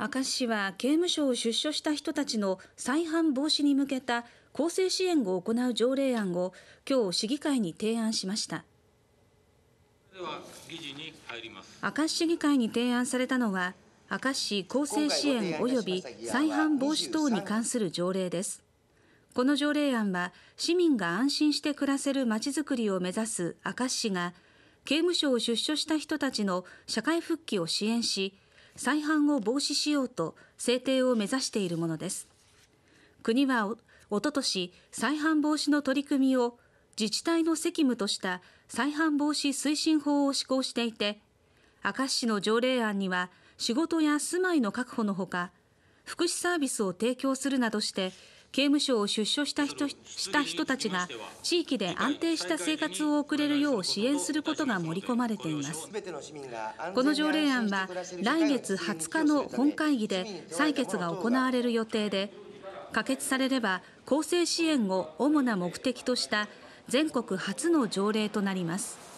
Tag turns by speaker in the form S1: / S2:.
S1: 明石市は刑務所を出所した人たちの再犯防止に向けた更生支援を行う条例案を今日市議会に提案しました
S2: 明
S1: 石市議会に提案されたのは明石市更生支援及び再犯防止等に関する条例ですこの条例案は市民が安心して暮らせるまちづくりを目指す明石市が刑務所を出所した人たちの社会復帰を支援し再犯を防止しようと制定を目指しているものです。国はおととし再犯防止の取り組みを自治体の責務とした再犯防止推進法を施行していて明石市の条例案には仕事や住まいの確保のほか福祉サービスを提供するなどして刑務所を出所した人
S3: した人たちが地域で安定した生活を送れるよう支援することが盛り込まれていますこの条例案は来月20日の本会議で
S1: 採決が行われる予定で可決されれば更生支援を主な目的とした全国初の条例となります